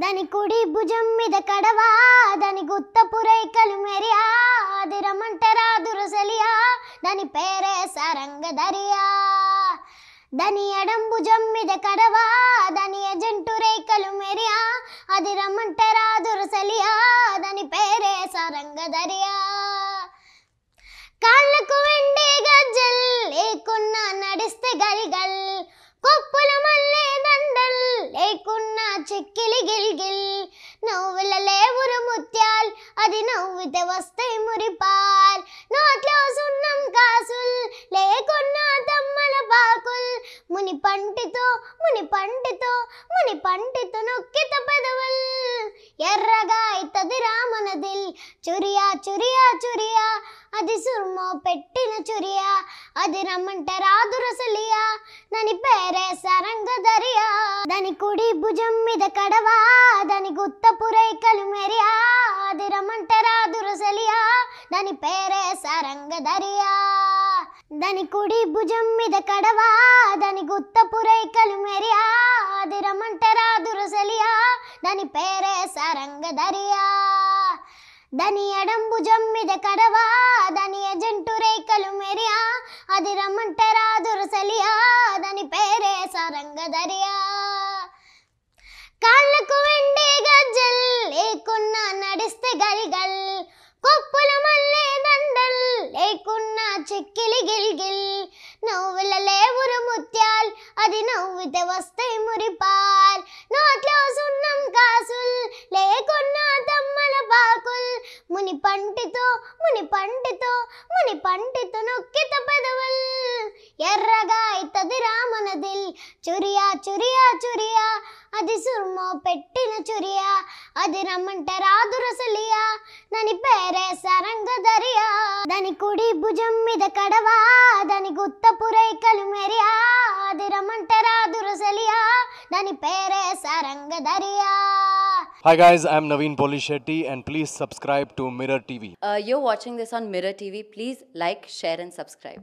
దాని కుడి భుజం మీద కడవా దని గుత్త పురైకలు మెరియా అది రమంటరా దురసలియా దాని పేరే సరంగ దరియా దాని ఎడం భుజం మీద కడవా దాని ఎజెంటు రేఖలు మెరియా అది రమంటరా దురసలియా దాని పేరే సరంగ దరియా కాళ్ళకు చెక్కిలి గిల్ గిల్ నవ్వుల లేవురు ముత్యాల్ అది నవ్వితే వస్తాయి మురిపాల్ నోట్లో సున్నం కాసుల్ లేకున్నా తమ్మల పాకుల్ ముని పంటితో ముని పంటితో ముని పంటితో నొక్కిత పెదవుల్ ఎర్రగా అయితది రామన దిల్ చురియా చురియా చురియా అది సుర్మో పెట్టిన చురియా అది రమ్మంటే రాదు రసలియా నని పేరేసారా దాని కుడి భుజం మీద కడవా దాని పురైకలు మెరియా అది రమంటరా దురసలియా దాని పేరే సరంగ దరియా దాని కుడి భుజం మీద కడవా దాని గుత్త పురైకలు మెరియా అది రమంటరా దురసలియా దాని పేరే సరంగ దరియా దాని ఎడం భుజం మీద కడవా దాని ఎజెంటు రేఖలు మెరియా అది రమంటరా కాళ్ళకు వెండే గజ్జల్ లేకున్నా నడిస్తే గల్గల్ కొప్పుల మల్లే దండల్ లేకున్నా చెక్కిలి గిల్గిల్ నవ్వుల లేవురు ముత్యాల్ అది నవ్వితే వస్తాయి మురిపాల్ నోట్లో సున్నం కాసుల్ లేకున్నా తమ్మల పాకుల్ ముని పంటితో ముని పంటితో ముని పంటితో నొక్కిత పెదవుల్ ఎర్రగా అవుతుంది రామనదిల్ చురియా చురియా చురియా అది సుర్మో పెట్టిన చురియా అది రమ్మంటే రాదు రసలియా దాని పేరే సరంగ దరియా దాని కుడి భుజం మీద కడవా దాని గుత్తపు రేఖలు మెరియా అది రమ్మంటే రాదు రసలియా దాని పేరే సరంగ Dariya Hi guys, I'm Naveen Polishetty and please subscribe to Mirror TV. Uh, you're watching this on Mirror TV. Please like, share and subscribe.